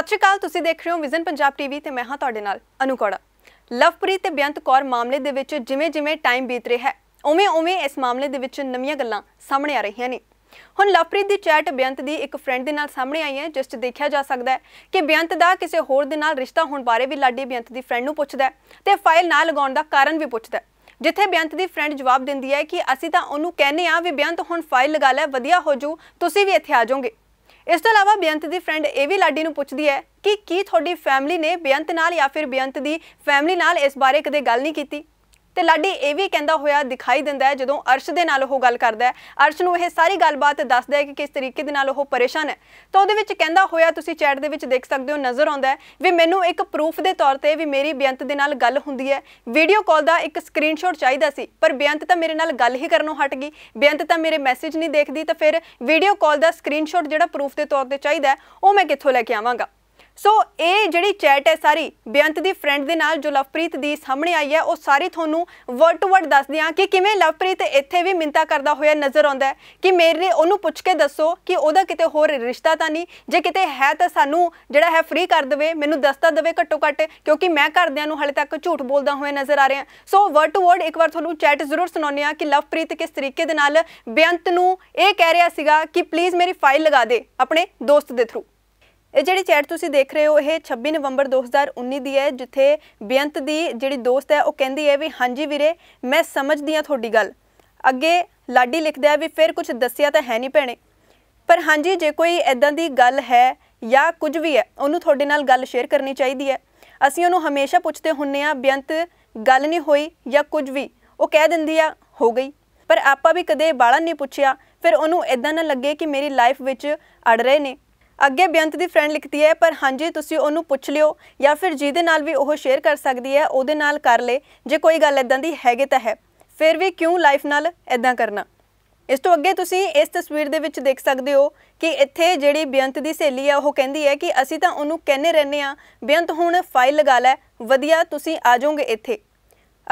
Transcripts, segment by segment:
ਸਤਿ ਸ਼੍ਰੀ ਅਕਾਲ ਤੁਸੀਂ ਦੇਖ ਰਹੇ ਹੋ ਵਿਜ਼ਨ ਪੰਜਾਬ ਟੀਵੀ ਤੇ ਮੈਂ ਹਾਂ ਤੁਹਾਡੇ ਨਾਲ ਅਨੁਕੜਾ ਲਵਪ੍ਰੀਤ ਤੇ ਬਿਆੰਤ ਕੌਰ ਮਾਮਲੇ ਦੇ ਵਿੱਚ ਜਿਵੇਂ-ਜਿਵੇਂ ਟਾਈਮ ਬੀਤ ਰਿਹਾ ਹੈ ਉਵੇਂ-ਉਵੇਂ ਇਸ ਮਾਮਲੇ ਦੇ ਵਿੱਚ ਨਵੀਆਂ ਗੱਲਾਂ ਸਾਹਮਣੇ ਆ ਰਹੀਆਂ ਨੇ ਹੁਣ ਲਵਪ੍ਰੀਤ ਦੀ ਚੈਟ ਬਿਆੰਤ ਦੀ ਇੱਕ ਫਰੈਂਡ ਦੇ ਨਾਲ ਸਾਹਮਣੇ ਆਈ ਹੈ ਜਿਸ 'ਚ ਦੇਖਿਆ ਜਾ ਸਕਦਾ ਹੈ ਕਿ ਬਿਆੰਤ ਦਾ ਕਿਸੇ ਹੋਰ ਦੇ ਨਾਲ ਰਿਸ਼ਤਾ ਹੋਣ ਬਾਰੇ ਵੀ ਲਾਡੀ ਬਿਆੰਤ ਦੀ ਫਰੈਂਡ ਨੂੰ ਪੁੱਛਦਾ ਹੈ ਤੇ ਫਾਈਲ ਨਾ ਲਗਾਉਣ ਦਾ ਕਾਰਨ ਵੀ ਪੁੱਛਦਾ ਹੈ ਜਿੱਥੇ ਬਿਆੰਤ ਦੀ ਫਰੈਂਡ ਜਵਾਬ ਦਿੰਦੀ ਹੈ ਕਿ ਅਸੀਂ ਤਾਂ ਉਹਨੂੰ ਕਹਿੰਨੇ ਆ ਵੀ ਬਿਆੰਤ ਹੁਣ ਫਾਈਲ ਲਗਾ ਲੈ ਵਧੀਆ ਹੋ ਜੂ ਤੁਸੀਂ ਵੀ ਇੱਥੇ ਆ ਜਾਓਗੇ ਇਸ ਤੋਂ ਇਲਾਵਾ ਬੇਅੰਤ ਦੀ ਫਰੈਂਡ ਇਹ ਵੀ ਲਾਡੀ ਨੂੰ ਪੁੱਛਦੀ ਹੈ ਕਿ ਕੀ ਤੁਹਾਡੀ ਫੈਮਿਲੀ ਨੇ ਬੇਅੰਤ ਨਾਲ ਜਾਂ ਫਿਰ ਬੇਅੰਤ ਦੀ ਫੈਮਿਲੀ ਨਾਲ ਇਸ ਬਾਰੇ ਕਦੇ ਗੱਲ ਨਹੀਂ ਕੀਤੀ ਤੇ ਲਾਡੀ ਇਹ ਵੀ ਕਹਿੰਦਾ ਹੋਇਆ ਦਿਖਾਈ ਦਿੰਦਾ ਹੈ ਜਦੋਂ ਅਰਸ਼ ਦੇ ਨਾਲ ਉਹ ਗੱਲ ਕਰਦਾ ਹੈ ਅਰਸ਼ ਨੂੰ ਇਹ ਸਾਰੀ ਗੱਲਬਾਤ ਦੱਸਦਾ ਹੈ ਕਿ ਕਿਸ ਤਰੀਕੇ ਦੇ ਨਾਲ ਉਹ ਪਰੇਸ਼ਾਨ ਹੈ ਤਾਂ ਉਹਦੇ ਵਿੱਚ ਕਹਿੰਦਾ ਹੋਇਆ ਤੁਸੀਂ ਚੈਟ ਦੇ ਵਿੱਚ ਦੇਖ ਸਕਦੇ ਹੋ ਨਜ਼ਰ ਆਉਂਦਾ ਹੈ ਵੀ ਮੈਨੂੰ ਇੱਕ ਪ੍ਰੂਫ ਦੇ ਤੌਰ ਤੇ ਵੀ ਮੇਰੀ ਬੇਅੰਤ ਦੇ ਨਾਲ ਗੱਲ ਹੁੰਦੀ ਹੈ ਵੀਡੀਓ ਕਾਲ ਦਾ ਇੱਕ ਸਕਰੀਨਸ਼ਾਟ ਚਾਹੀਦਾ ਸੀ ਪਰ ਬੇਅੰਤ ਤਾਂ ਮੇਰੇ ਨਾਲ ਗੱਲ ਹੀ ਕਰਨੋਂ ਹਟ ਗਈ ਬੇਅੰਤ ਤਾਂ ਮੇਰੇ ਮੈਸੇਜ ਨਹੀਂ ਦੇਖਦੀ ਤਾਂ ਫਿਰ ਵੀਡੀਓ ਕਾਲ ਦਾ ਸਕਰੀਨਸ਼ਾਟ ਜਿਹੜਾ ਪ੍ਰੂਫ ਦੇ ਤੌਰ ਤੇ ਚਾਹੀਦਾ ਉਹ ਮੈਂ ਕਿੱਥੋਂ ਲੈ ਕੇ ਆਵਾਂਗਾ ਸੋ ਇਹ ਜਿਹੜੀ ਚੈਟ ਹੈ ਸਾਰੀ ਬੇਅੰਤ ਦੀ ਫਰੈਂਡ ਦੇ ਨਾਲ ਜੋ ਲਵਪ੍ਰੀਤ ਦੀ ਸਾਹਮਣੇ ਆਈ ਹੈ ਉਹ ਸਾਰੀ ਤੁਹਾਨੂੰ ਵਰਡ ਟੂ ਵਰਡ ਦੱਸਦੇ ਆ ਕਿ ਕਿਵੇਂ ਲਵਪ੍ਰੀਤ ਇੱਥੇ ਵੀ ਮਿੰਤਾ ਕਰਦਾ ਹੋਇਆ ਨਜ਼ਰ ਆਉਂਦਾ ਹੈ ਕਿ ਮੇਰੇ ਉਹਨੂੰ ਪੁੱਛ ਕੇ ਦੱਸੋ ਕਿ ਉਹਦਾ ਕਿਤੇ ਹੋਰ ਰਿਸ਼ਤਾ ਤਾਂ ਨਹੀਂ ਜੇ ਕਿਤੇ ਹੈ ਤਾਂ ਸਾਨੂੰ ਜਿਹੜਾ ਹੈ ਫ੍ਰੀ ਕਰ ਦੇਵੇ ਮੈਨੂੰ ਦੱਸਤਾ ਦੇਵੇ ਘੱਟੋ ਘੱਟ ਕਿਉਂਕਿ ਮੈਂ ਘਰਦਿਆਂ ਨੂੰ ਹਲੇ ਤੱਕ ਝੂਠ ਬੋਲਦਾ ਹੋਇਆ ਨਜ਼ਰ ਆ ਰਿਹਾ ਸੋ ਵਰਡ ਟੂ ਵਰਡ ਇੱਕ ਵਾਰ ਤੁਹਾਨੂੰ ਚੈਟ ਜ਼ਰੂਰ ਸੁਣਾਉਂਦੇ ਆ ਕਿ ਲਵਪ੍ਰੀਤ ਕਿਸ ਤਰੀਕੇ ਦੇ ਨਾਲ ਬੇਅੰਤ ਨੂੰ ਇਹ ਕਹਿ ਰਿਹਾ ਸੀਗਾ ਕਿ ਪਲੀਜ਼ ਮੇਰੀ ਫਾਈਲ ਲਗਾ ਦੇ ਆਪਣੇ ਦੋਸਤ ਦੇ ਥਰੂ ਇਹ ਜਿਹੜੀ ਚੈਟ ਤੁਸੀਂ ਦੇਖ ਰਹੇ ਹੋ ਇਹ 26 ਨਵੰਬਰ 2019 ਦੀ ਹੈ ਜਿੱਥੇ ਬੇਅੰਤ ਦੀ ਜਿਹੜੀ ਦੋਸਤ ਹੈ ਉਹ ਕਹਿੰਦੀ ਹੈ ਵੀ ਹਾਂਜੀ ਵੀਰੇ ਮੈਂ ਸਮਝਦੀ ਆ ਤੁਹਾਡੀ ਗੱਲ ਅੱਗੇ ਲਾਡੀ ਲਿਖਦਾ ਵੀ ਫਿਰ ਕੁਝ ਦੱਸਿਆ ਤਾਂ ਹੈ ਨਹੀਂ ਭੈਣੇ ਪਰ ਹਾਂਜੀ ਜੇ ਕੋਈ ਐਦਾਂ ਦੀ ਗੱਲ ਹੈ ਜਾਂ ਕੁਝ ਵੀ ਹੈ ਉਹਨੂੰ ਤੁਹਾਡੇ ਨਾਲ ਗੱਲ ਸ਼ੇਅਰ ਕਰਨੀ ਚਾਹੀਦੀ ਹੈ ਅਸੀਂ ਉਹਨੂੰ ਹਮੇਸ਼ਾ ਪੁੱਛਦੇ ਹੁੰਨੇ ਆ ਬੇਅੰਤ ਗੱਲ ਨਹੀਂ ਹੋਈ ਜਾਂ ਕੁਝ ਵੀ ਉਹ ਕਹਿ ਦਿੰਦੀ ਆ ਹੋ ਗਈ ਪਰ ਆਪਾਂ ਵੀ ਕਦੇ ਬਾਲਾ ਨਹੀਂ ਪੁੱਛਿਆ ਫਿਰ ਉਹਨੂੰ ਐਦਾਂ ਨਾ ਲੱਗੇ ਕਿ ਮੇਰੀ ਲਾਈਫ ਵਿੱਚ ਅੜ ਰਹੇ ਨੇ ਅੱਗੇ ਬੇਅੰਤ ਦੀ ਫਰੈਂਡ ਲਿਖਦੀ ਹੈ ਪਰ ਹਾਂਜੀ ਤੁਸੀਂ ਉਹਨੂੰ ਪੁੱਛ ਲਿਓ ਜਾਂ ਫਿਰ ਜਿਹਦੇ ਨਾਲ ਵੀ ਉਹ ਸ਼ੇਅਰ ਕਰ ਸਕਦੀ ਹੈ ਉਹਦੇ ਨਾਲ ਕਰ ਲੇ ਜੇ ਕੋਈ ਗੱਲ ਇਦਾਂ ਦੀ ਹੈਗੇ ਤਾਂ ਹੈ ਫਿਰ ਵੀ ਕਿਉਂ ਲਾਈਫ ਨਾਲ ਇਦਾਂ ਕਰਨਾ ਇਸ ਤੋਂ ਅੱਗੇ ਤੁਸੀਂ ਇਸ ਤਸਵੀਰ ਦੇ ਵਿੱਚ ਦੇਖ ਸਕਦੇ ਹੋ ਕਿ ਇੱਥੇ ਜਿਹੜੀ ਬੇਅੰਤ ਦੀ ਸਹੇਲੀ ਆ ਉਹ ਕਹਿੰਦੀ ਹੈ ਕਿ ਅਸੀਂ ਤਾਂ ਉਹਨੂੰ ਕਹਿੰਨੇ ਰਹਿੰਨੇ ਆ ਬੇਅੰਤ ਹੁਣ ਫਾਈਲ ਲਗਾ ਲੈ ਵਧੀਆ ਤੁਸੀਂ ਆ ਜਾਓਗੇ ਇੱਥੇ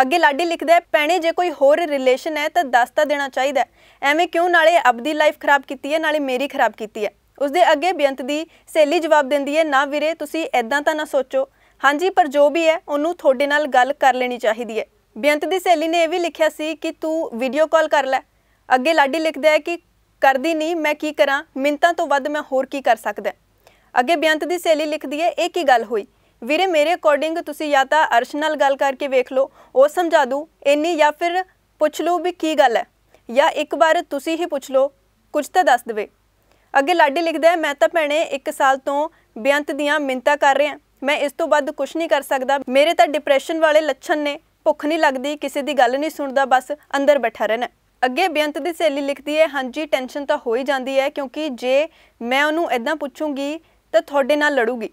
ਅੱਗੇ ਲਾਡੀ ਲਿਖਦਾ ਹੈ ਪੈਣੇ ਜੇ ਕੋਈ ਹੋਰ ਰਿਲੇਸ਼ਨ ਹੈ ਤਾਂ ਦੱਸ ਤਾਂ ਦੇਣਾ ਚਾਹੀਦਾ ਐਵੇਂ ਕਿਉਂ ਨਾਲੇ ਅਬਦੀ ਲਾਈਫ ਖਰਾਬ ਕੀਤੀ ਹੈ ਨਾਲੇ ਮੇਰੀ ਖਰਾਬ ਕੀਤੀ ਹੈ ਉਸ ਦੇ ਅੱਗੇ ਬੇਅੰਤ ਦੀ ਸਹੇਲੀ ਜਵਾਬ ਦਿੰਦੀ ਹੈ ਨਾ ਵੀਰੇ ਤੁਸੀਂ ਐਦਾਂ ਤਾਂ ਨਾ ਸੋਚੋ ਹਾਂਜੀ ਪਰ ਜੋ ਵੀ ਹੈ ਉਹਨੂੰ ਤੁਹਾਡੇ ਨਾਲ ਗੱਲ ਕਰ ਲੈਣੀ ਚਾਹੀਦੀ ਹੈ ਬੇਅੰਤ ਦੀ ਸਹੇਲੀ ਨੇ ਇਹ ਵੀ ਲਿਖਿਆ ਸੀ ਕਿ ਤੂੰ ਵੀਡੀਓ ਕਾਲ ਕਰ ਲੈ ਅੱਗੇ ਲਾਡੀ ਲਿਖਦਾ ਹੈ ਕਿ ਕਰਦੀ ਨਹੀਂ ਮੈਂ ਕੀ ਕਰਾਂ ਮਿੰਤਾਂ ਤੋਂ ਵੱਧ ਮੈਂ ਹੋਰ ਕੀ ਕਰ ਸਕਦਾ ਅੱਗੇ ਬੇਅੰਤ ਦੀ ਸਹੇਲੀ ਲਿਖਦੀ ਹੈ ਇਹ ਕੀ ਗੱਲ ਹੋਈ ਵੀਰੇ ਮੇਰੇ ਅਕੋਰਡਿੰਗ ਤੁਸੀਂ ਜਾਂ ਤਾਂ ਅਰਸ਼ ਨਾਲ ਗੱਲ ਕਰਕੇ ਵੇਖ ਲਓ ਉਹ ਸਮਝਾ ਦੂ ਇੰਨੀ ਜਾਂ ਫਿਰ ਪੁੱਛ ਲਓ ਵੀ ਕੀ ਗੱਲ ਹੈ ਜਾਂ ਇੱਕ ਵਾਰ ਤੁਸੀਂ ਹੀ ਪੁੱਛ ਲਓ ਕੁਝ ਤਾਂ ਦੱਸ ਦੇਵੇ ਅੱਗੇ ਲਾਡੀ ਲਿਖਦਾ ਮੈਂ ਤਾਂ ਭੈਣੇ 1 ਸਾਲ ਤੋਂ ਬੇਅੰਤ ਦੀਆਂ ਮਿੰਤਾ ਕਰ ਰਿਹਾ ਮੈਂ ਇਸ ਤੋਂ ਵੱਧ ਕੁਝ ਨਹੀਂ ਕਰ ਸਕਦਾ ਮੇਰੇ ਤਾਂ ਡਿਪਰੈਸ਼ਨ ਵਾਲੇ ਲੱਛਣ ਨੇ ਭੁੱਖ ਨਹੀਂ ਲੱਗਦੀ ਕਿਸੇ ਦੀ ਗੱਲ ਨਹੀਂ ਸੁਣਦਾ ਬਸ ਅੰਦਰ ਬੈਠਾ ਰਹਿਣਾ ਅੱਗੇ ਬੇਅੰਤ ਦੀ ਸਹੇਲੀ ਲਿਖਦੀ ਹੈ ਹਾਂਜੀ ਟੈਨਸ਼ਨ ਤਾਂ ਹੋ ਹੀ ਜਾਂਦੀ ਹੈ ਕਿਉਂਕਿ ਜੇ ਮੈਂ ਉਹਨੂੰ ਇਦਾਂ ਪੁੱਛੂੰਗੀ ਤਾਂ ਤੁਹਾਡੇ ਨਾਲ ਲੜੂਗੀ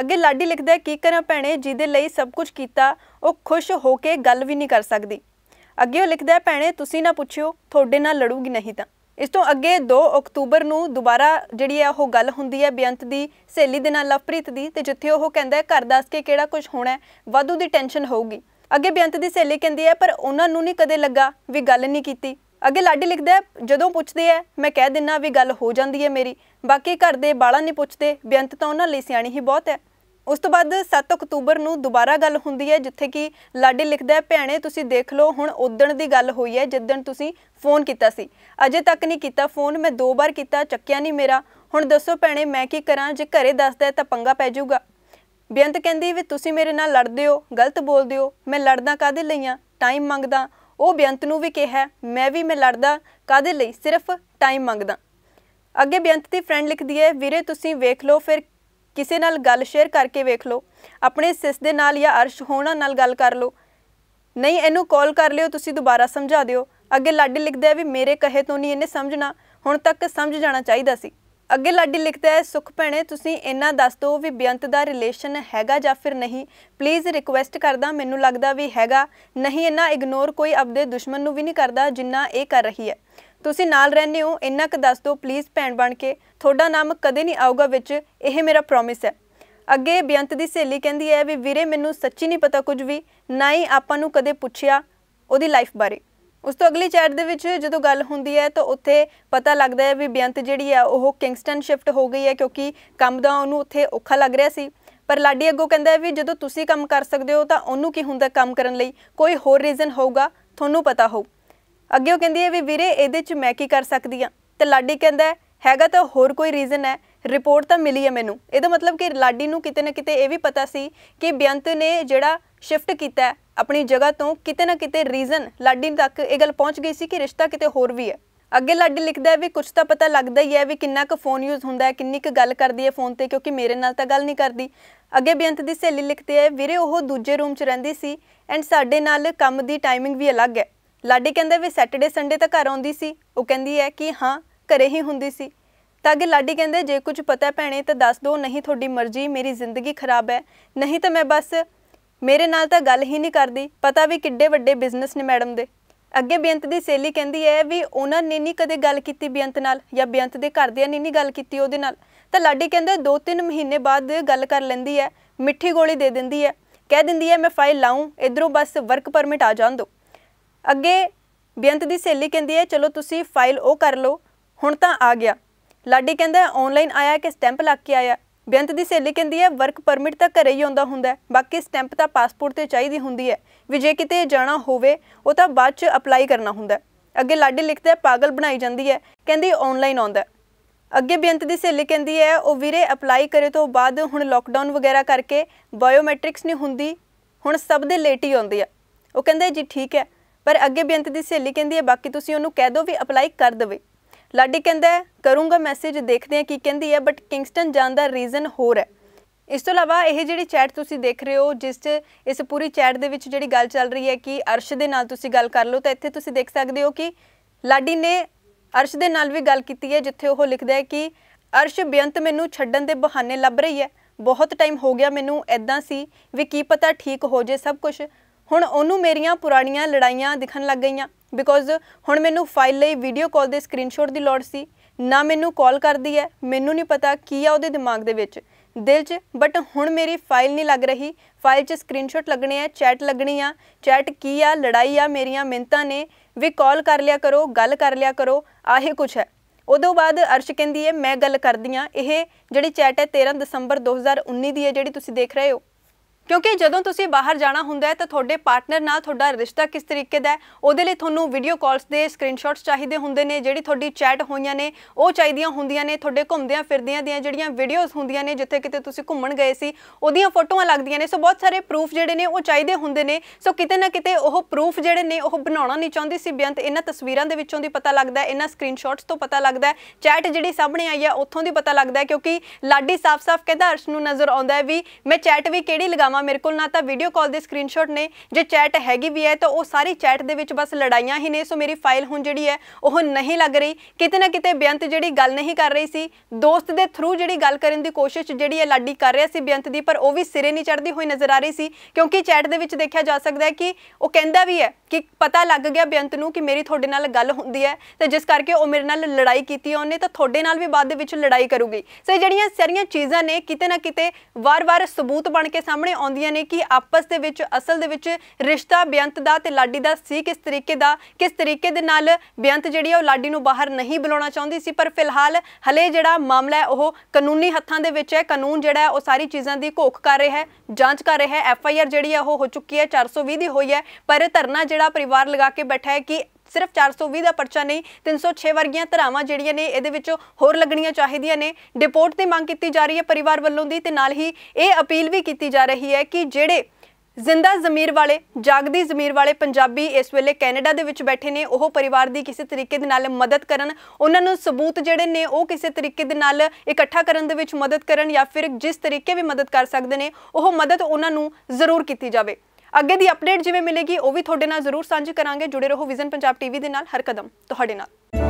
ਅੱਗੇ ਲਾਡੀ ਲਿਖਦਾ ਹੈ ਕੀ ਕਰਾਂ ਭੈਣੇ ਜਿਹਦੇ ਲਈ ਸਭ ਕੁਝ ਕੀਤਾ ਉਹ ਖੁਸ਼ ਹੋ ਕੇ ਗੱਲ ਵੀ ਨਹੀਂ ਕਰ ਸਕਦੀ ਅੱਗੇ ਉਹ ਲਿਖਦਾ ਹੈ ਭੈਣੇ ਤੁਸੀਂ ਨਾ ਪੁੱਛਿਓ ਤੁਹਾਡੇ ਨਾਲ ਲੜੂਗੀ ਨਹੀਂ ਤਾਂ ਇਸ ਤੋਂ ਅੱਗੇ 2 ਅਕਤੂਬਰ ਨੂੰ ਦੁਬਾਰਾ ਜਿਹੜੀ ਹੈ ਉਹ ਗੱਲ ਹੁੰਦੀ ਹੈ ਬਿਆੰਤ ਦੀ ਸਹੇਲੀ ਦੇ ਨਾਲ ਲਵਪ੍ਰੀਤ ਦੀ ਤੇ ਜਿੱਥੇ ਉਹ ਕਹਿੰਦਾ ਹੈ ਘਰ ਦੱਸ ਕੇ ਕਿਹੜਾ ਕੁਝ ਹੋਣਾ ਹੈ ਵਾਧੂ ਦੀ ਟੈਨਸ਼ਨ ਹੋਊਗੀ ਅੱਗੇ ਬਿਆੰਤ ਦੀ ਸਹੇਲੀ ਕਹਿੰਦੀ ਹੈ ਪਰ ਉਹਨਾਂ ਨੂੰ ਨਹੀਂ ਕਦੇ ਲੱਗਾ ਵੀ ਗੱਲ ਨਹੀਂ ਕੀਤੀ ਅੱਗੇ ਲਾਡੀ ਲਿਖਦਾ ਜਦੋਂ ਪੁੱਛਦੇ ਆ ਮੈਂ ਕਹਿ ਦਿੰਨਾ ਵੀ ਗੱਲ ਹੋ ਜਾਂਦੀ ਹੈ ਮੇਰੀ ਬਾਕੀ ਘਰ ਦੇ ਬਾਲਾ ਨਹੀਂ ਪੁੱਛਦੇ ਬਿਆੰਤ ਤਾਂ ਉਹਨਾਂ ਲਈ ਸਿਆਣੀ ਹੀ ਬਹੁਤ ਹੈ ਉਸ ਤੋਂ ਬਾਅਦ 7 ਅਕਤੂਬਰ ਨੂੰ ਦੁਬਾਰਾ ਗੱਲ ਹੁੰਦੀ ਹੈ ਜਿੱਥੇ ਕਿ ਲਾਡੀ ਲਿਖਦਾ ਹੈ ਭੈਣੇ ਤੁਸੀਂ ਦੇਖ ਲਓ ਹੁਣ ਉਦਣ ਦੀ ਗੱਲ ਹੋਈ ਹੈ ਜਿੱਦਣ ਤੁਸੀਂ ਫੋਨ ਕੀਤਾ ਸੀ ਅਜੇ ਤੱਕ ਨਹੀਂ ਕੀਤਾ ਫੋਨ ਮੈਂ ਦੋ ਵਾਰ ਕੀਤਾ ਚੱਕਿਆ ਨਹੀਂ ਮੇਰਾ ਹੁਣ ਦੱਸੋ ਭੈਣੇ ਮੈਂ ਕੀ ਕਰਾਂ ਜੇ ਘਰੇ ਦੱਸਦਾ ਤਾਂ ਪੰਗਾ ਪੈ ਜਾਊਗਾ ਬੇਅੰਤ ਕਹਿੰਦੀ ਵੀ ਤੁਸੀਂ ਮੇਰੇ ਨਾਲ ਲੜਦੇ ਹੋ ਗਲਤ ਬੋਲਦੇ ਹੋ ਮੈਂ ਲੜਦਾ ਕਾਦੇ ਲਈ ਆ ਟਾਈਮ ਮੰਗਦਾ ਉਹ ਬੇਅੰਤ ਨੂੰ ਵੀ ਕਿਹਾ ਮੈਂ ਵੀ ਮੈਂ ਲੜਦਾ ਕਾਦੇ ਲਈ ਸਿਰਫ ਟਾਈਮ ਮੰਗਦਾ ਅੱਗੇ ਬੇਅੰਤ ਦੀ ਫਰੈਂਡ ਲਿਖਦੀ ਹੈ ਵੀਰੇ ਤੁਸੀਂ ਵੇਖ ਲਓ ਫਿਰ ਕਿਸੇ ਨਾਲ ਗੱਲ ਸ਼ੇਅਰ ਕਰਕੇ ਵੇਖ ਲਓ ਆਪਣੇ ਸਿਸ ਦੇ ਨਾਲ ਜਾਂ ਅਰਸ਼ ਹੋਣਾ ਨਾਲ ਗੱਲ ਕਰ ਲਓ ਨਹੀਂ ਇਹਨੂੰ ਕਾਲ ਕਰ ਲਿਓ ਤੁਸੀਂ ਦੁਬਾਰਾ ਸਮਝਾ ਦਿਓ ਅੱਗੇ ਲਾਡੀ ਲਿਖਦਾ ਵੀ ਮੇਰੇ ਕਹੇ ਤੋਂ ਨਹੀਂ ਇਹਨੇ ਸਮਝਣਾ ਹੁਣ ਤੱਕ ਸਮਝ ਜਾਣਾ ਚਾਹੀਦਾ ਸੀ ਅੱਗੇ ਲਾਡੀ ਲਿਖਦਾ ਹੈ ਸੁਖ ਭੈਣੇ ਤੁਸੀਂ ਇਹਨਾਂ ਦੱਸ ਦਿਓ ਵੀ ਬੇਅੰਤ ਦਾ ਰਿਲੇਸ਼ਨ ਹੈਗਾ ਜਾਂ ਫਿਰ ਨਹੀਂ ਪਲੀਜ਼ ਰਿਕੁਐਸਟ ਕਰਦਾ ਮੈਨੂੰ ਲੱਗਦਾ ਵੀ ਹੈਗਾ ਨਹੀਂ ਇਹਨਾਂ ਇਗਨੋਰ ਕੋਈ ਆਪਦੇ ਦੁਸ਼ਮਣ ਨੂੰ ਵੀ ਨਹੀਂ ਕਰਦਾ ਜਿੰਨਾ ਇਹ ਕਰ ਰਹੀ ਹੈ ਤੁਸੀਂ ਨਾਲ ਰਹਿੰਦੇ ਹੋ ਇੰਨਾ ਕੁ ਦੱਸ ਦਿਓ ਪਲੀਜ਼ ਭੈਣ ਬਣ ਕੇ ਤੁਹਾਡਾ ਨਾਮ ਕਦੇ ਨਹੀਂ ਆਊਗਾ ਵਿੱਚ ਇਹ ਮੇਰਾ ਪ੍ਰੋਮਿਸ ਹੈ ਅੱਗੇ ਬਿਆੰਤ ਦੀ ਸਹੇਲੀ ਕਹਿੰਦੀ ਹੈ ਵੀ ਵੀਰੇ ਮੈਨੂੰ ਸੱਚੀ ਨਹੀਂ ਪਤਾ ਕੁਝ ਵੀ ਨਾ ਹੀ ਆਪਾਂ ਨੂੰ ਕਦੇ ਪੁੱਛਿਆ ਉਹਦੀ ਲਾਈਫ ਬਾਰੇ ਉਸ ਤੋਂ ਅਗਲੀ ਚੈਟ ਦੇ ਵਿੱਚ ਜਦੋਂ ਗੱਲ ਹੁੰਦੀ ਹੈ ਤਾਂ ਉੱਥੇ ਪਤਾ ਲੱਗਦਾ ਹੈ ਵੀ ਬਿਆੰਤ ਜਿਹੜੀ ਹੈ ਉਹ ਕਿੰਗਸਟਨ ਸ਼ਿਫਟ ਹੋ ਗਈ ਹੈ ਕਿਉਂਕਿ ਕੰਮ ਦਾ ਉਹਨੂੰ ਉੱਥੇ ਔਖਾ ਲੱਗ ਰਿਹਾ ਸੀ ਪਰ ਲਾਡੀ ਅੱਗੋ ਕਹਿੰਦਾ ਹੈ ਵੀ ਜਦੋਂ ਤੁਸੀਂ ਕੰਮ ਕਰ ਸਕਦੇ ਹੋ ਤਾਂ ਉਹਨੂੰ ਕੀ ਹੁੰਦਾ ਕੰਮ ਕਰਨ ਲਈ ਕੋਈ ਹੋਰ ਰੀਜ਼ਨ ਹੋਊਗਾ ਤੁਹਾਨੂੰ ਪਤਾ ਹੋਊ ਅੱਗੇ ਉਹ ਕਹਿੰਦੀ ਹੈ ਵੀ ਵੀਰੇ ਇਹਦੇ 'ਚ ਮੈਂ ਕੀ ਕਰ ਸਕਦੀ ਆ ਤੇ ਲਾਡੀ ਕਹਿੰਦਾ ਹੈਗਾ ਤਾਂ ਹੋਰ ਕੋਈ ਰੀਜ਼ਨ ਹੈ ਰਿਪੋਰਟ ਤਾਂ ਮਿਲੀ ਹੈ ਮੈਨੂੰ ਇਹਦਾ ਮਤਲਬ ਕਿ ਲਾਡੀ ਨੂੰ ਕਿਤੇ ਨਾ ਕਿਤੇ ਇਹ ਵੀ ਪਤਾ ਸੀ ਕਿ ਬਿਆੰਤ ਨੇ ਜਿਹੜਾ ਸ਼ਿਫਟ ਕੀਤਾ ਆਪਣੀ ਜਗ੍ਹਾ ਤੋਂ ਕਿਤੇ ਨਾ ਕਿਤੇ ਰੀਜ਼ਨ ਲਾਡੀ ਤੱਕ ਇਹ ਗੱਲ ਪਹੁੰਚ ਗਈ ਸੀ ਕਿ ਰਿਸ਼ਤਾ ਕਿਤੇ ਹੋਰ ਵੀ ਹੈ ਅੱਗੇ ਲਾਡੀ ਲਿਖਦਾ ਹੈ ਵੀ ਕੁਝ ਤਾਂ ਪਤਾ ਲੱਗਦਾ ਹੀ ਹੈ ਵੀ ਕਿੰਨਾ ਕੁ ਫੋਨ ਯੂਜ਼ ਹੁੰਦਾ ਹੈ ਕਿੰਨੀ ਕੁ ਗੱਲ ਕਰਦੀ ਹੈ ਫੋਨ ਤੇ ਕਿਉਂਕਿ ਮੇਰੇ ਨਾਲ ਤਾਂ ਗੱਲ ਨਹੀਂ ਕਰਦੀ ਅੱਗੇ ਬਿਆੰਤ ਦੀ ਸਹੇਲੀ ਲਿਖਦੀ ਹੈ ਵੀਰੇ ਉਹ ਦੂਜੇ ਰੂਮ 'ਚ ਰਹਿੰਦੀ ਸੀ ਐਂਡ ਸਾਡੇ ਨਾਲ ਕੰਮ ਦੀ ਟਾਈਮਿੰਗ ਵੀ ਅਲੱਗ ਹੈ ਲਾਡੀ ਕਹਿੰਦੇ ਵੀ ਸੈਟਰਡੇ ਸੰਡੇ ਤਾਂ ਘਰ ਆਉਂਦੀ ਸੀ ਉਹ ਕਹਿੰਦੀ ਹੈ ਕਿ ਹਾਂ ਘਰੇ ਹੀ ਹੁੰਦੀ ਸੀ ਤਾਂ ਲਾਡੀ ਕਹਿੰਦੇ ਜੇ ਕੁਝ ਪਤਾ ਭੈਣੇ ਤਾਂ ਦੱਸ ਦੋ ਨਹੀਂ ਤੁਹਾਡੀ ਮਰਜ਼ੀ ਮੇਰੀ ਜ਼ਿੰਦਗੀ ਖਰਾਬ ਹੈ ਨਹੀਂ ਤਾਂ ਮੈਂ ਬਸ ਮੇਰੇ ਨਾਲ ਤਾਂ ਗੱਲ ਹੀ ਨਹੀਂ ਕਰਦੀ ਪਤਾ ਵੀ ਕਿੱਡੇ ਵੱਡੇ ਬਿਜ਼ਨਸ ਨੇ ਮੈਡਮ ਦੇ ਅੱਗੇ ਬੇਅੰਤ ਦੀ ਸੇਲੀ ਕਹਿੰਦੀ ਹੈ ਵੀ ਉਹਨਾਂ ਨੇ ਨਹੀਂ ਕਦੇ ਗੱਲ ਕੀਤੀ ਬੇਅੰਤ ਨਾਲ ਜਾਂ ਬੇਅੰਤ ਦੇ ਘਰਦਿਆਂ ਨੇ ਨਹੀਂ ਗੱਲ ਕੀਤੀ ਉਹਦੇ ਨਾਲ ਤਾਂ ਲਾਡੀ ਕਹਿੰਦੇ 2-3 ਮਹੀਨੇ ਬਾਅਦ ਗੱਲ ਕਰ ਲੈਂਦੀ ਹੈ ਮਿੱਠੀ ਗੋਲੀ ਦੇ ਦਿੰਦੀ ਹੈ ਕਹਿ ਦਿੰਦੀ ਹੈ ਮੈਂ ਫਾਈਲ ਲਾਉਂ ਇਧਰੋਂ ਬਸ ਵਰਕ ਪਰਮਿਟ ਆ ਜਾਣ ਦੋ ਅੱਗੇ ਬੇਅੰਤ ਦੀ ਸਹੇਲੀ ਕਹਿੰਦੀ ਹੈ ਚਲੋ ਤੁਸੀਂ ਫਾਈਲ ਉਹ ਕਰ ਲਓ ਹੁਣ ਤਾਂ ਆ ਗਿਆ ਲਾਡੀ ਕਹਿੰਦਾ ਆਨਲਾਈਨ ਆਇਆ ਕਿ ਸਟੈਂਪ ਲੱਗ ਕੇ ਆਇਆ ਬੇਅੰਤ ਦੀ ਸਹੇਲੀ ਕਹਿੰਦੀ ਹੈ ਵਰਕ ਪਰਮਿਟ ਤਾਂ ਘਰੇ ਹੀ ਆਉਂਦਾ ਹੁੰਦਾ ਬਾਕੀ ਸਟੈਂਪ ਤਾਂ ਪਾਸਪੋਰਟ ਤੇ ਚਾਹੀਦੀ ਹੁੰਦੀ ਹੈ ਵੀ ਜੇ ਕਿਤੇ ਜਾਣਾ ਹੋਵੇ ਉਹ ਤਾਂ ਬਾਅਦ 'ਚ ਅਪਲਾਈ ਕਰਨਾ ਹੁੰਦਾ ਅੱਗੇ ਲਾਡੀ ਲਿਖਦਾ ਪਾਗਲ ਬਣਾਈ ਜਾਂਦੀ ਹੈ ਕਹਿੰਦੀ ਆਨਲਾਈਨ ਆਉਂਦਾ ਅੱਗੇ ਬੇਅੰਤ ਦੀ ਸਹੇਲੀ ਕਹਿੰਦੀ ਹੈ ਉਹ ਵੀਰੇ ਅਪਲਾਈ ਕਰੇ ਤੋਂ ਬਾਅਦ ਹੁਣ ਲਾਕਡਾਊਨ ਵਗੈਰਾ ਕਰਕੇ ਬਾਇਓਮੈਟ੍ਰਿਕਸ ਨਹੀਂ ਹੁੰਦੀ ਹੁਣ ਸਭ ਦੇ ਲੇਟ ਹੀ ਆਉਂਦੀ ਆ ਉਹ ਕਹਿੰਦਾ ਜੀ ਠੀਕ ਹੈ ਪਰ ਅੱਗੇ ਬੇਅੰਤ ਦੀ ਸਹੇਲੀ ਕਹਿੰਦੀ ਹੈ ਬਾਕੀ ਤੁਸੀਂ ਉਹਨੂੰ ਕਹਿ ਦਿਓ ਵੀ ਅਪਲਾਈ ਕਰ ਦੇਵੇ ਲਾਡੀ ਕਹਿੰਦਾ ਕਰੂੰਗਾ ਮੈਸੇਜ ਦੇਖਦੇ ਆ ਕੀ ਕਹਿੰਦੀ ਹੈ ਬਟ ਕਿੰਗਸਟਨ ਜਾਣ ਦਾ ਰੀਜ਼ਨ ਹੋਰ ਹੈ ਇਸ ਤੋਂ ਇਲਾਵਾ ਇਹ ਜਿਹੜੀ ਚੈਟ ਤੁਸੀਂ ਦੇਖ ਰਹੇ ਹੋ ਜਿਸ 'ਚ ਇਸ ਪੂਰੀ ਚੈਟ ਦੇ ਵਿੱਚ ਜਿਹੜੀ ਗੱਲ ਚੱਲ ਰਹੀ ਹੈ ਕਿ ਅਰਸ਼ ਦੇ ਨਾਲ ਤੁਸੀਂ ਗੱਲ ਕਰ ਲਓ ਤਾਂ ਇੱਥੇ ਤੁਸੀਂ ਦੇਖ ਸਕਦੇ ਹੋ ਕਿ ਲਾਡੀ ਨੇ ਅਰਸ਼ ਦੇ ਨਾਲ ਵੀ ਗੱਲ ਕੀਤੀ ਹੈ ਜਿੱਥੇ ਉਹ ਲਿਖਦਾ ਹੈ ਕਿ ਅਰਸ਼ ਬੇਅੰਤ ਮੈਨੂੰ ਛੱਡਣ ਦੇ ਬਹਾਨੇ ਲੱਭ ਰਹੀ ਹੈ ਬਹੁਤ ਟਾਈਮ ਹੋ ਗਿਆ ਮੈਨੂੰ ਐਦਾਂ ਸੀ ਵੀ ਕੀ ਪਤਾ ਠੀਕ ਹੋ ਜੇ ਸਭ ਕੁਝ ਹੁਣ ਉਹਨੂੰ ਮੇਰੀਆਂ ਪੁਰਾਣੀਆਂ ਲੜਾਈਆਂ ਦਿਖਣ ਲੱਗ ਗਈਆਂ ਬਿਕੋਜ਼ ਹੁਣ ਮੈਨੂੰ ਫਾਈਲ ਲਈ ਵੀਡੀਓ ਕਾਲ ਦੇ ਸਕਰੀਨਸ਼ਾਟ ਦੀ ਲੋੜ ਸੀ ਨਾ ਮੈਨੂੰ ਕਾਲ ਕਰਦੀ ਹੈ ਮੈਨੂੰ ਨਹੀਂ ਪਤਾ ਕੀ ਆ ਉਹਦੇ ਦਿਮਾਗ ਦੇ ਵਿੱਚ ਦਿਲ 'ਚ ਬਟ ਹੁਣ ਮੇਰੀ ਫਾਈਲ ਨਹੀਂ ਲੱਗ ਰਹੀ ਫਾਈਲ 'ਚ ਸਕਰੀਨਸ਼ਾਟ ਲੱਗਣੇ ਆ ਚੈਟ ਲੱਗਣੀ ਆ ਚੈਟ ਕੀ ਆ ਲੜਾਈ ਆ ਮੇਰੀਆਂ ਮਿੰਤਾਂ ਨੇ ਵੀ ਕਾਲ ਕਰ ਲਿਆ ਕਰੋ ਗੱਲ ਕਰ ਲਿਆ ਕਰੋ ਆਹੇ ਕੁਛ ਹੈ ਉਦੋਂ ਬਾਅਦ ਅਰਸ਼ ਕਹਿੰਦੀ ਹੈ ਮੈਂ ਗੱਲ ਕਰਦੀ ਆ ਇਹ ਜਿਹੜੀ ਚੈਟ ਹੈ 13 ਦਸੰਬਰ 2019 ਦੀ ਹੈ ਜਿਹੜੀ ਤੁਸੀਂ ਦੇਖ ਰਹੇ ਹੋ ਕਿਉਂਕਿ ਜਦੋਂ ਤੁਸੀਂ ਬਾਹਰ ਜਾਣਾ ਹੁੰਦਾ ਹੈ ਤਾਂ ਤੁਹਾਡੇ ਪਾਰਟਨਰ ਨਾਲ ਤੁਹਾਡਾ ਰਿਸ਼ਤਾ ਕਿਸ ਤਰੀਕੇ ਦਾ ਹੈ ਉਹਦੇ ਲਈ ਤੁਹਾਨੂੰ ਵੀਡੀਓ ਕਾਲਸ ਦੇ ਸਕਰੀਨਸ਼ਾਟਸ ਚਾਹੀਦੇ ਹੁੰਦੇ ਨੇ ਜਿਹੜੀ ਤੁਹਾਡੀ ਚੈਟ ਹੋਈਆਂ ਨੇ ਉਹ ਚਾਹੀਦੀਆਂ ਹੁੰਦੀਆਂ ਨੇ ਤੁਹਾਡੇ ਘੁੰਮਦਿਆਂ ਫਿਰਦਿਆਂ ਦੀਆਂ ਜਿਹੜੀਆਂ ਵੀਡੀਓਜ਼ ਹੁੰਦੀਆਂ ਨੇ ਜਿੱਥੇ ਕਿਤੇ ਤੁਸੀਂ ਘੁੰਮਣ ਗਏ ਸੀ ਉਹਦੀਆਂ ਫੋਟੋਆਂ ਲੱਗਦੀਆਂ ਨੇ ਸੋ ਬਹੁਤ ਸਾਰੇ ਪ੍ਰੂਫ ਜਿਹੜੇ ਨੇ ਉਹ ਚਾਹੀਦੇ ਹੁੰਦੇ ਨੇ ਸੋ ਕਿਤੇ ਨਾ ਕਿਤੇ ਉਹ ਪ੍ਰੂਫ ਜਿਹੜੇ ਨੇ ਉਹ ਬਣਾਉਣਾ ਨਹੀਂ ਚਾਹੁੰਦੀ ਸੀ ਬਿਆੰਤ ਇਹਨਾਂ ਤਸਵੀਰਾਂ ਦੇ ਵਿੱਚੋਂ ਦੀ ਪਤਾ ਲੱਗਦਾ ਹੈ ਇਹਨਾਂ ਸਕਰੀਨਸ਼ਾਟਸ ਤੋਂ ਪਤਾ ਲੱਗਦਾ ਹੈ ਚੈਟ ਜਿਹੜੀ ਸਾਹਮਣੇ ਆਈ ਹੈ ਉੱਥੋਂ ਦੀ ਪਤਾ ਲੱਗਦਾ ਹੈ ਕਿਉਂਕਿ ਲਾਡੀ ਸਾਫ਼-ਸਾਫ਼ ਕਹਿੰਦਾ ਅਰਸ਼ ਨੂੰ ਨਜ਼ਰ ਆਉਂਦਾ ਹੈ ਵੀ ਮੈਂ ਚੈਟ ਵੀ ਕਿਹੜੀ ਲਗਾਵਾਂ ਦਿਖਾਵਾਂ ਮੇਰੇ ਕੋਲ ਨਾ ਤਾਂ ਵੀਡੀਓ ਕਾਲ ਦੇ ਸਕਰੀਨਸ਼ਾਟ ਨੇ ਜੇ ਚੈਟ ਹੈਗੀ ਵੀ ਹੈ ਤਾਂ ਉਹ ਸਾਰੀ ਚੈਟ ਦੇ ਵਿੱਚ ਬਸ ਲੜਾਈਆਂ ਹੀ ਨੇ ਸੋ ਮੇਰੀ ਫਾਈਲ ਹੁਣ ਜਿਹੜੀ ਹੈ ਉਹ ਨਹੀਂ ਲੱਗ ਰਹੀ ਕਿਤੇ ਨਾ ਕਿਤੇ ਬਿਆੰਤ ਜਿਹੜੀ ਗੱਲ ਨਹੀਂ ਕਰ ਰਹੀ ਸੀ ਦੋਸਤ ਦੇ ਥਰੂ ਜਿਹੜੀ ਗੱਲ ਕਰਨ ਦੀ ਕੋਸ਼ਿਸ਼ ਜਿਹੜੀ ਹੈ ਲਾਡੀ ਕਰ ਰਿਹਾ ਸੀ ਬਿਆੰਤ ਦੀ ਪਰ ਉਹ ਵੀ ਸਿਰੇ ਨਹੀਂ ਚੜਦੀ ਹੋਈ ਨਜ਼ਰ ਆ ਰਹੀ ਸੀ ਕਿਉਂਕਿ ਚੈਟ ਦੇ ਵਿੱਚ ਦੇਖਿਆ ਜਾ ਸਕਦਾ ਹੈ ਕਿ ਉਹ ਕਹਿੰਦਾ ਵੀ ਹੈ ਕਿ ਪਤਾ ਲੱਗ ਗਿਆ ਬਿਆੰਤ ਨੂੰ ਕਿ ਮੇਰੀ ਤੁਹਾਡੇ ਨਾਲ ਗੱਲ ਹੁੰਦੀ ਹੈ ਤੇ ਜਿਸ ਕਰਕੇ ਉਹ ਮੇਰੇ ਨਾਲ ਲੜਾਈ ਕੀਤੀ ਹੈ ਉਹਨੇ ਤਾਂ ਤੁਹਾਡੇ ਨਾਲ ਵੀ ਬਾਅਦ ਦੇ ਵਿੱਚ ਲੜਾਈ ਕਰੂਗੀ ਸੋ ਜਿਹੜੀਆਂ ਸਾਰੀਆਂ ਚੀਜ਼ਾਂ ਨੇ ਕਿਤੇ ਨਾ ਕਿਤੇ ਵਾਰ-ਵਾਰ ਸਬੂਤ ਬਣ ਕੇ ਸਾਹਮਣੇ ਆਉਂਦੀਆਂ ਨੇ ਕਿ ਆਪਸ ਦੇ ਵਿੱਚ ਅਸਲ ਦੇ ਵਿੱਚ ਰਿਸ਼ਤਾ ਬਿਆੰਤ ਦਾ ਤੇ ਲਾਡੀ ਦਾ ਸੀ ਕਿਸ ਤਰੀਕੇ ਦਾ ਕਿਸ ਤਰੀਕੇ ਦੇ ਨਾਲ ਬਿਆੰਤ ਜਿਹੜੀ ਉਹ ਲਾਡੀ ਨੂੰ ਬਾਹਰ ਨਹੀਂ ਬੁਲਾਉਣਾ ਚਾਹੁੰਦੀ ਸੀ ਪਰ ਫਿਲਹਾਲ ਹਲੇ ਜਿਹੜਾ ਮਾਮਲਾ ਹੈ ਉਹ ਕਾਨੂੰਨੀ ਹੱਥਾਂ ਦੇ ਵਿੱਚ ਹੈ ਕਾਨੂੰਨ ਜਿਹੜਾ ਹੈ ਉਹ ਸਾਰੀ ਚੀਜ਼ਾਂ ਦੀ ਘੋਖ ਕਰ ਰਿਹਾ ਹੈ ਜਾਂਚ ਕਰ ਰਿਹਾ ਹੈ ਐਫ ਆਈ ਆਰ ਜਿਹੜੀ ਹੈ ਉਹ ਹੋ ਚੁੱਕੀ ਹੈ 420 ਦੀ ਹੋਈ ਹੈ ਪਰ ਧਰਨਾ ਜਿਹੜਾ ਪਰਿਵਾਰ ਲਗਾ ਕੇ ਬੈਠਾ ਹੈ ਕਿ ਸਿਰਫ 420 ਦਾ ਪਰਚਾ ਨਹੀਂ 306 ਵਰਗੀਆਂ ਧਰਾਵਾਂ ਜਿਹੜੀਆਂ ਨੇ ਇਹਦੇ ਵਿੱਚ ਹੋਰ ਲੱਗਣੀਆਂ ਚਾਹੀਦੀਆਂ ਨੇ ਡਿਪੋਰਟ ਦੀ ਮੰਗ ਕੀਤੀ ਜਾ ਰਹੀ ਹੈ ਪਰਿਵਾਰ ਵੱਲੋਂ ਦੀ ਤੇ ਨਾਲ ਹੀ ਇਹ ਅਪੀਲ ਵੀ ਕੀਤੀ ਜਾ ਰਹੀ ਹੈ ਕਿ ਜਿਹੜੇ ਜ਼ਿੰਦਾ ਜ਼ਮੀਰ ਵਾਲੇ ਜਾਗਦੀ ਜ਼ਮੀਰ ਵਾਲੇ ਪੰਜਾਬੀ ਇਸ ਵੇਲੇ ਕੈਨੇਡਾ ਦੇ ਵਿੱਚ ਬੈਠੇ ਨੇ ਉਹ ਪਰਿਵਾਰ ਦੀ ਕਿਸੇ ਤਰੀਕੇ ਦੇ ਨਾਲ ਮਦਦ ਕਰਨ ਉਹਨਾਂ ਨੂੰ ਸਬੂਤ ਜਿਹੜੇ ਨੇ ਉਹ ਕਿਸੇ ਤਰੀਕੇ ਦੇ ਨਾਲ ਇਕੱਠਾ ਕਰਨ ਦੇ ਵਿੱਚ ਮਦਦ ਕਰਨ ਜਾਂ ਫਿਰ ਜਿਸ ਤਰੀਕੇ ਵੀ ਮਦਦ ਕਰ ਸਕਦੇ ਨੇ ਉਹ ਮਦਦ ਉਹਨਾਂ ਨੂੰ ਜ਼ਰੂਰ ਕੀਤੀ ਜਾਵੇ ਅੱਗੇ ਦੀ ਅਪਡੇਟ ਜਿਵੇਂ ਮਿਲੇਗੀ ਉਹ ਵੀ ਤੁਹਾਡੇ ਨਾਲ ਜ਼ਰੂਰ ਸਾਂਝੀ ਕਰਾਂਗੇ ਜੁੜੇ ਰਹੋ ਵਿਜ਼ਨ ਪੰਜਾਬ ਟੀਵੀ ਦੇ ਨਾਲ ਹਰ ਕਦਮ ਤੁਹਾਡੇ ਨਾਲ